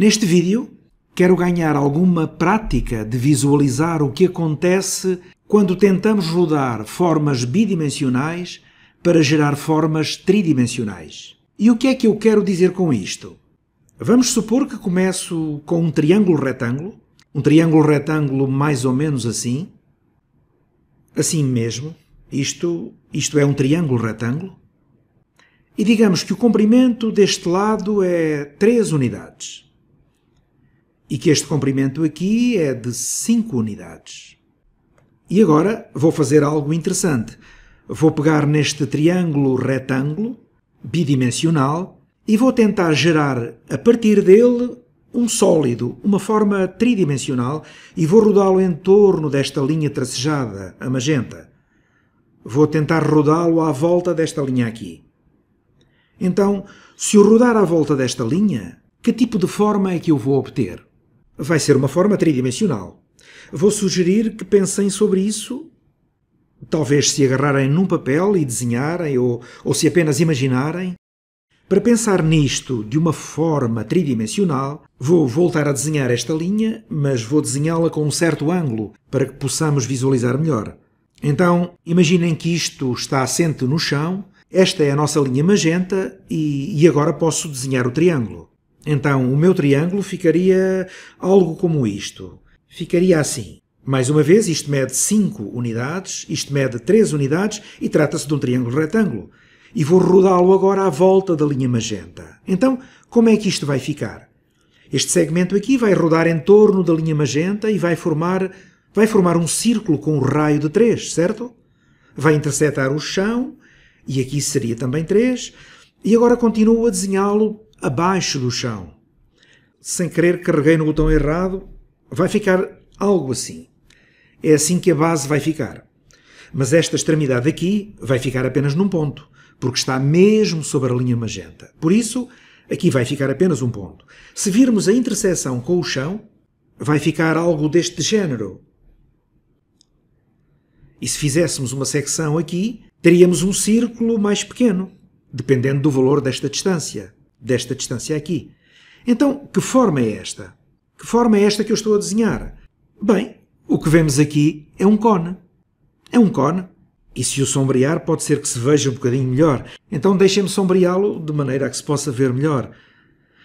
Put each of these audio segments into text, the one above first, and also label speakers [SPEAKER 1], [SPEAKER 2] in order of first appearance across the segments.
[SPEAKER 1] Neste vídeo, quero ganhar alguma prática de visualizar o que acontece quando tentamos rodar formas bidimensionais para gerar formas tridimensionais. E o que é que eu quero dizer com isto? Vamos supor que começo com um triângulo retângulo, um triângulo retângulo mais ou menos assim, assim mesmo, isto, isto é um triângulo retângulo, e digamos que o comprimento deste lado é 3 unidades e que este comprimento aqui é de 5 unidades. E agora vou fazer algo interessante. Vou pegar neste triângulo retângulo bidimensional e vou tentar gerar a partir dele um sólido, uma forma tridimensional e vou rodá-lo em torno desta linha tracejada, a magenta. Vou tentar rodá-lo à volta desta linha aqui. Então, se eu rodar à volta desta linha, que tipo de forma é que eu vou obter? vai ser uma forma tridimensional. Vou sugerir que pensem sobre isso, talvez se agarrarem num papel e desenharem, ou, ou se apenas imaginarem. Para pensar nisto de uma forma tridimensional, vou voltar a desenhar esta linha, mas vou desenhá-la com um certo ângulo para que possamos visualizar melhor. Então, imaginem que isto está assente no chão, esta é a nossa linha magenta e, e agora posso desenhar o triângulo. Então o meu triângulo ficaria algo como isto. Ficaria assim. Mais uma vez, isto mede 5 unidades, isto mede 3 unidades e trata-se de um triângulo retângulo. E vou rodá-lo agora à volta da linha magenta. Então, como é que isto vai ficar? Este segmento aqui vai rodar em torno da linha magenta e vai formar, vai formar um círculo com um raio de 3, certo? Vai interceptar o chão, e aqui seria também 3, e agora continuo a desenhá-lo abaixo do chão. Sem querer carreguei no botão errado, vai ficar algo assim. É assim que a base vai ficar. Mas esta extremidade aqui vai ficar apenas num ponto, porque está mesmo sobre a linha magenta. Por isso, aqui vai ficar apenas um ponto. Se virmos a interseção com o chão, vai ficar algo deste género. E se fizéssemos uma secção aqui, teríamos um círculo mais pequeno, dependendo do valor desta distância desta distância aqui. Então, que forma é esta? Que forma é esta que eu estou a desenhar? Bem, o que vemos aqui é um cone. É um cone. E se o sombrear, pode ser que se veja um bocadinho melhor. Então deixem-me sombreá-lo de maneira a que se possa ver melhor.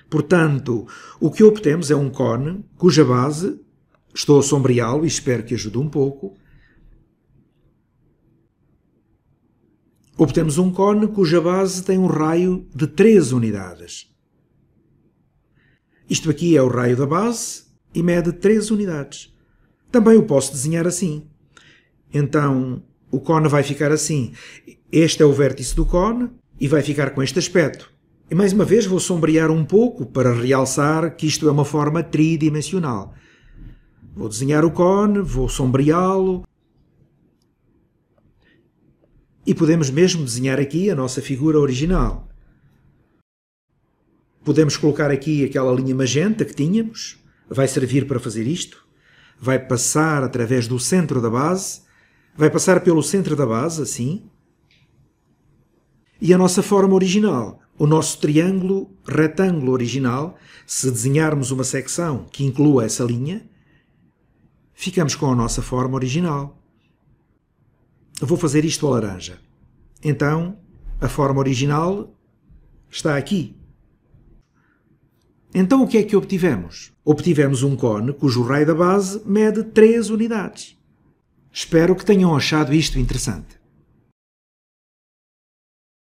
[SPEAKER 1] Portanto, o que obtemos é um cone cuja base, estou a sombreá-lo e espero que ajude um pouco, Obtemos um cone cuja base tem um raio de 3 unidades. Isto aqui é o raio da base e mede 3 unidades. Também o posso desenhar assim. Então, o cone vai ficar assim. Este é o vértice do cone e vai ficar com este aspecto. E mais uma vez vou sombrear um pouco para realçar que isto é uma forma tridimensional. Vou desenhar o cone, vou sombreá-lo, e podemos mesmo desenhar aqui a nossa figura original. Podemos colocar aqui aquela linha magenta que tínhamos, vai servir para fazer isto. Vai passar através do centro da base, vai passar pelo centro da base, assim. E a nossa forma original, o nosso triângulo retângulo original, se desenharmos uma secção que inclua essa linha, ficamos com a nossa forma original vou fazer isto ao laranja. Então, a forma original está aqui. Então o que é que obtivemos? Obtivemos um cone cujo raio da base mede 3 unidades. Espero que tenham achado isto interessante.